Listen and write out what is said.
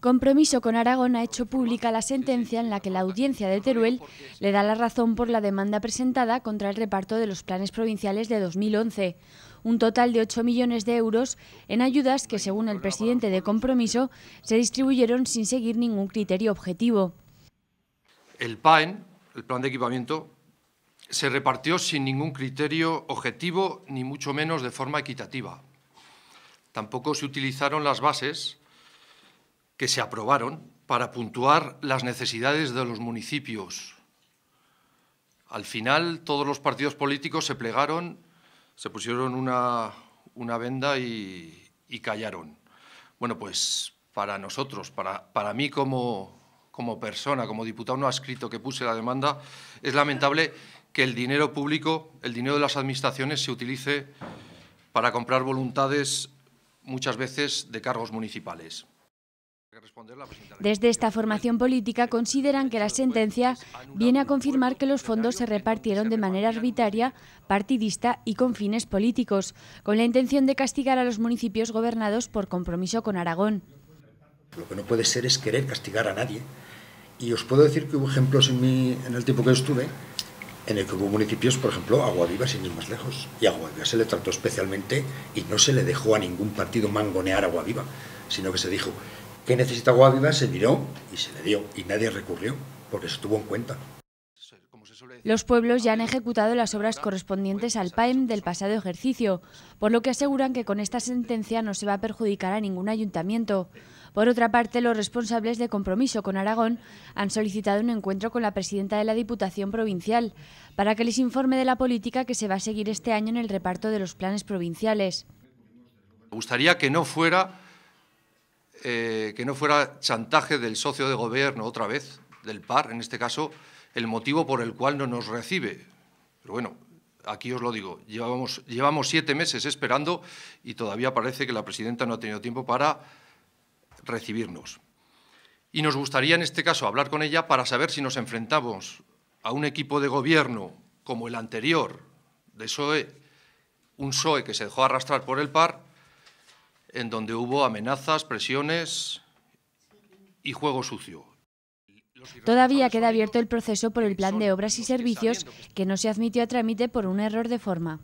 Compromiso con Aragón ha hecho pública la sentencia en la que la audiencia de Teruel le da la razón por la demanda presentada contra el reparto de los planes provinciales de 2011, un total de 8 millones de euros en ayudas que, según el presidente de Compromiso, se distribuyeron sin seguir ningún criterio objetivo. El PAEN, el plan de equipamiento, se repartió sin ningún criterio objetivo ni mucho menos de forma equitativa tampoco se utilizaron las bases que se aprobaron para puntuar las necesidades de los municipios. Al final, todos los partidos políticos se plegaron, se pusieron una, venda y, callaron. Bueno, pues para nosotros, para, para mí como, como persona, como diputado no ha escrito que puse la demanda, es lamentable que el dinero público, el dinero de las administraciones, se utilice para comprar voluntades muchas veces de cargos municipales. Desde esta formación política consideran que la sentencia viene a confirmar que los fondos se repartieron de manera arbitraria, partidista y con fines políticos, con la intención de castigar a los municipios gobernados por compromiso con Aragón. Lo que no puede ser es querer castigar a nadie. Y os puedo decir que hubo ejemplos en, el tiempo que estuve en el que hubo municipios, por ejemplo, Aguaviva, sin ir más lejos. Y a Aguaviva se le trató especialmente y no se le dejó a ningún partido mangonear a Aguaviva, sino que se dijo, ¿qué necesita Aguaviva? Se miró y se le dio. Y nadie recurrió, porque se tuvo en cuenta. Los pueblos ya han ejecutado las obras correspondientes al PAEM del pasado ejercicio, por lo que aseguran que con esta sentencia no se va a perjudicar a ningún ayuntamiento. Por otra parte, los responsables de Compromiso con Aragón han solicitado un encuentro con la presidenta de la Diputación Provincial para que les informe de la política que se va a seguir este año en el reparto de los planes provinciales. Me gustaría que no fuera, eh, que no fuera chantaje del socio de gobierno otra vez, del PAR en este caso, el motivo por el cual no nos recibe. Pero bueno, aquí os lo digo, llevamos siete meses esperando y todavía parece que la presidenta no ha tenido tiempo para recibirnos. Y nos gustaría en este caso hablar con ella para saber si nos enfrentamos a un equipo de gobierno como el anterior de Soe un Soe que se dejó arrastrar por el par, en donde hubo amenazas, presiones y juego sucio. Todavía queda abierto el proceso por el plan de obras y servicios que no se admitió a trámite por un error de forma.